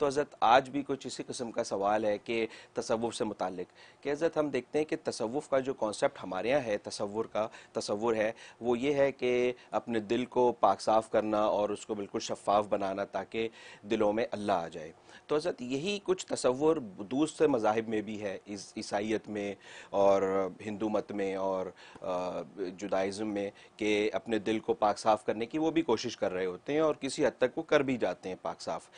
तो हज़रत आज भी कुछ इसी किस्म का सवाल है कि तसवुफ़ से मुतक कि हज़रत हम देखते हैं कि तसवुफ़ का जो कॉन्सेप्ट हमारे यहाँ है तस्वुर का तस्वुर है वो ये है कि अपने दिल को पाक साफ़ करना और उसको बिल्कुल शफाफ बनाना ताकि दिलों में अल्लाह आ जाए तो हज़रत यही कुछ तसवुर दूसरे मजाहब में भी है ईसाइत में और हिंदू मत में और जुदाइज़म में कि अपने दिल को पाक साफ़ करने की वो भी कोशिश कर रहे होते हैं और किसी हद तक वो कर भी जाते हैं पाक साफ़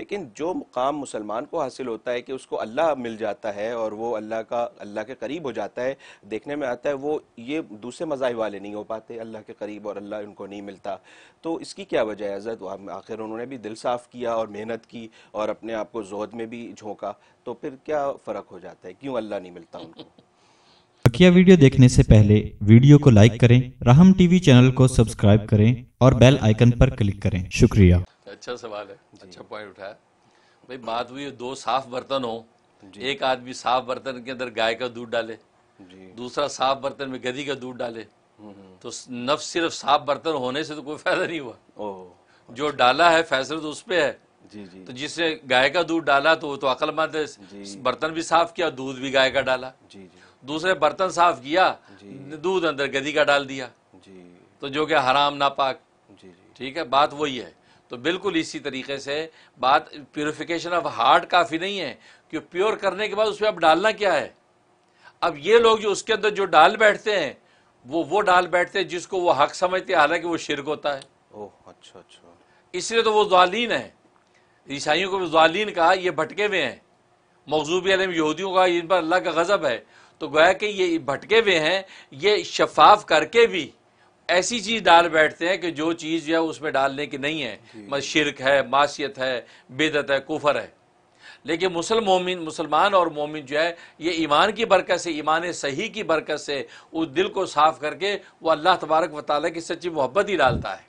लेकिन जो जो मुकाम मुसलमान को हासिल होता है कि उसको अल्लाह मिल जाता है और वो अल्लाह का अल्लाह के करीब हो जाता है देखने में आता है वो ये दूसरे मज़ाह वाले नहीं हो पाते अल्लाह के करीब और अल्लाह उनको नहीं मिलता तो इसकी क्या वजह है हज़रत आखिर उन्होंने भी दिल साफ़ किया और मेहनत की और अपने आप को जोहद में भी झोंका तो फिर क्या फ़र्क हो जाता है क्यों अल्लाह नहीं मिलता उनको बकिया वीडियो देखने से पहले वीडियो को लाइक करें राहम टीवी चैनल को सब्सक्राइब करें और बेल आइकन पर क्लिक करें शुक्रिया अच्छा सवाल है अच्छा पॉइंट उठाया भाई बात हुई दो साफ बर्तन हो एक आदमी साफ बर्तन के अंदर गाय का दूध डाले दूसरा साफ बर्तन में गधी का दूध डाले हम्म, हम्म। तो नफ सिर्फ साफ बर्तन होने से तो कोई फायदा नहीं हुआ ओ, जो अच्छा। डाला है फैसला तो उस पर है जी जी तो जिसने गाय का दूध डाला तो वो तो अकलमंद है बर्तन भी साफ किया दूध भी गाय का डाला जी जी दूसरे बर्तन साफ किया दूध अंदर गधी का डाल दिया जी तो जो क्या हराम नापाक जी जी ठीक है बात वही है तो बिल्कुल इसी तरीके से बात प्योरिफिकेशन ऑफ हार्ट काफ़ी नहीं है कि प्योर करने के बाद उसमें अब डालना क्या है अब ये लोग जो उसके अंदर जो डाल बैठते हैं वो वो डाल बैठते हैं जिसको वो हक समझते हैं हालांकि वो शिरक होता है ओह अच्छा अच्छा इसलिए तो वो जालीन है ईसाइयों को जालीन कहा ये भटके हुए हैं मकजूबी आलम यहूदियों का इन पर अल्लाह का गज़ब है तो गोया कि ये भटके हुए हैं ये शफाफ करके भी ऐसी चीज़ डाल बैठते हैं कि जो चीज़ जो है उसमें डालने की नहीं है मतलब शिरक है मासीत है बेदत है कुफर है लेकिन मुसल मोमिन मुसलमान और मोमिन जो है ये ईमान की बरकत से ईमान सही की बरकत से उस दिल को साफ़ करके वो अल्लाह तबारक व ताली की सच्ची मोहब्बत ही डालता है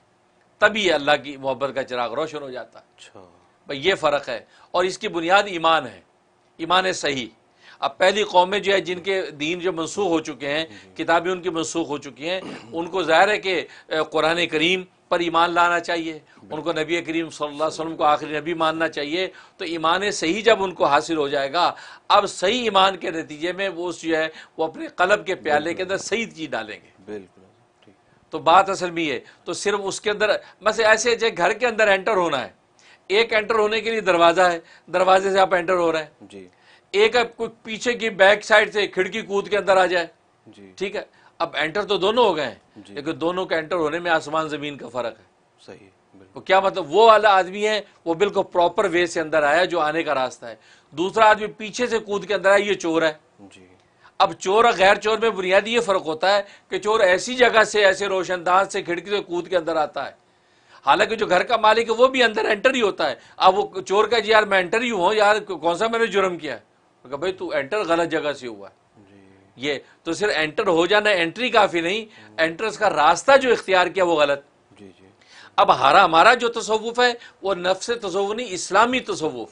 तभी अल्लाह की मोहब्बत का चिराग रोशन हो जाता है अच्छा। भाई ये फ़र्क है और इसकी बुनियाद ईमान है ईमान सही अब पहली कौमें जो है जिनके दीन जो मनसूख हो चुके हैं किताबें उनकी मनसूख हो चुकी हैं उनको ज़ाहिर है कि कुरान करीम पर ईमान लाना चाहिए उनको नबी करीम सल्लल्लाहु अलैहि वसल्लम को आखिरी नबी मानना चाहिए तो ईमान सही जब उनको हासिल हो जाएगा अब सही ईमान के नतीजे में वो जो है वो अपने कलब के प्याले के अंदर सही चीज़ डालेंगे बिल्कुल तो बात असल में ये तो सिर्फ उसके अंदर बस ऐसे घर के अंदर एंटर होना है एक एंटर होने के लिए दरवाज़ा है दरवाजे से आप एंटर हो रहे हैं जी एक अब कोई पीछे की बैक साइड से खिड़की कूद के अंदर आ जाए ठीक है अब एंटर तो दोनों हो गए हैं लेकिन दोनों के एंटर होने में आसमान जमीन का फर्क है सही तो क्या मतलब वो वाला आदमी है वो बिल्कुल प्रॉपर वे से अंदर आया जो आने का रास्ता है दूसरा आदमी पीछे से कूद के अंदर आया ये चोर है अब चोर और गैर चोर में बुनियादी ये फर्क होता है कि चोर ऐसी जगह से ऐसे रोशनदान से खिड़की से कूद के अंदर आता है हालांकि जो घर का मालिक है वो भी अंदर एंटर ही होता है अब वो चोर का जी यार मैं एंटर ही हूँ यार कौन सा मैंने जुर्म किया है भाई तू एंटर गलत जगह से हुआ ये तो सिर्फ एंटर हो जाना एंट्री काफ़ी नहीं एंट्रेंस का रास्ता जो इख्तियार किया वो गलत अब हमारा हमारा जो तसवुफ है वो नफ्स तसवुफ नहीं इस्लामी तसवुफ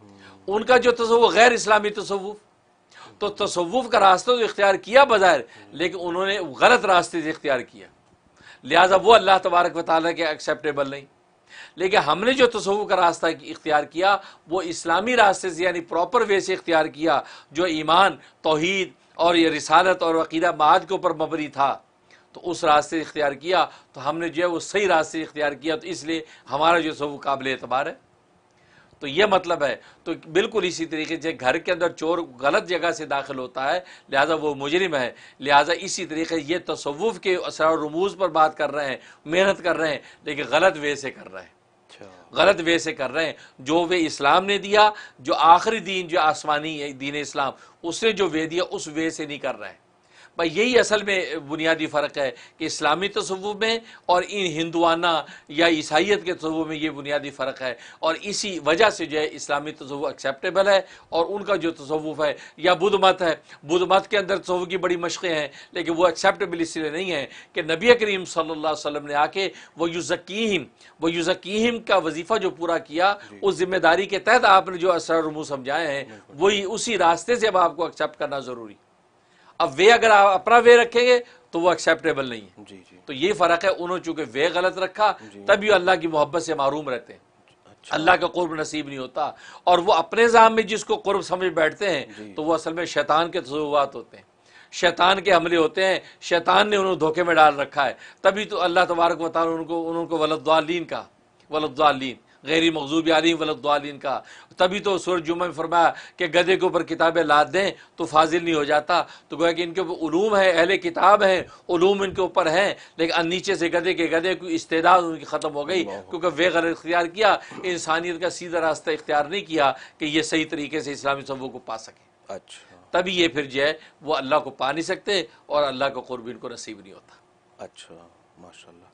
हम्म। उनका जो तसवुफ गैर इस्लामी तसवुफ तो तसवुफ का रास्ता तो इख्तियार किया बज़ाहिर लेकिन उन्होंने गलत रास्ते से इख्तियार किया लिहाजा वो अल्लाह तबारक वाली के एक्सेप्टेबल नहीं लेकिन हमने जो तसवु का रास्ता इख्तियार किया वो इस्लामी रास्ते से यानी प्रॉपर वे से इख्तियार किया जो ईमान तोहद और ये रिसालत और अकीदा माद के ऊपर मबरी था तो उस रास्ते इख्तियार किया तो हमने जो है वो सही रास्ते इख्तियार किया तो इसलिए हमारा जो सो काबिल एतबार है तो ये मतलब है तो बिल्कुल इसी तरीके से घर के अंदर चोर गलत जगह से दाखिल होता है लिहाजा वो मुजरिम है लिहाजा इसी तरीके ये तसव्वुफ़ के असर रमूज़ पर बात कर रहे हैं मेहनत कर रहे हैं लेकिन गलत वे से कर रहे हैं गलत वे से कर रहे हैं जो वे इस्लाम ने दिया जो आखिरी दीन जो आसमानी दीन इस्लाम उसने जो वे दिया उस वे से नहीं कर रहे हैं यही असल में बुनियादी फ़र्क है कि इस्लामी तस्वु में और इन हिंदुआना या ईसाइत के तस्वुर में ये बुनियादी फ़र्क है और इसी वजह से जो है इस्लामी तस्वु एक्सेप्टेबल है और उनका जो तसवुफ़ है या बुध मत है बुध मत के अंदर तस्वुर की बड़ी मशक़ें हैं लेकिन वो एक्सेप्टेबल इसलिए नहीं है कि नबी करीम सल्ला वसम ने आके व युज़कीम वह युज़कीम का वजीफ़ा जो पूरा किया उस जिम्मेदारी के तहत आपने जो असर समझाए हैं वही उसी रास्ते से अब आपको एक्सेप्ट करना ज़रूरी अब वे अगर आप अपना वे रखेंगे तो वो एक्सेप्टेबल नहीं है जी जी तो ये फ़र्क है उन्होंने चूंकि वे गलत रखा तभी अल्लाह की मोहब्बत से मरूम रहते हैं अच्छा। अल्लाह का कुर्ब नसीब नहीं होता और वो अपने जाम में जिसको कुर्ब समझ बैठते हैं तो वो असल में शैतान के तजुबात होते हैं शैतान के हमले होते हैं शैतान ने उन्हें धोखे में डाल रखा है तभी तो अल्लाह तबारक वाली उनको उनको वलदालीन कहा वलदालीन गैर मकजूब आलिम वलदालीन का तभी तो सूरज जुम्मे में फरमाया कि गधे के ऊपर किताबें लाद दें तो फाजिल नहीं हो जाता तो गोया कि इनके ऊपर ूम है अहल किताब हैं ूम इनके ऊपर हैं लेकिन नीचे से गधे के गधे की इस्तेदाद उनकी ख़त्म हो गई क्योंकि वे गलत इख्तियार किया इंसानियत का सीधा रास्ता इख्तियार नहीं किया कि यह सही तरीके से इस्लामी सबों को पा सके अच्छा तभी ये फिर जो है वो अल्लाह को पा नहीं सकते और अल्लाह का कुर्ब इनको नसीब नहीं होता अच्छा माशा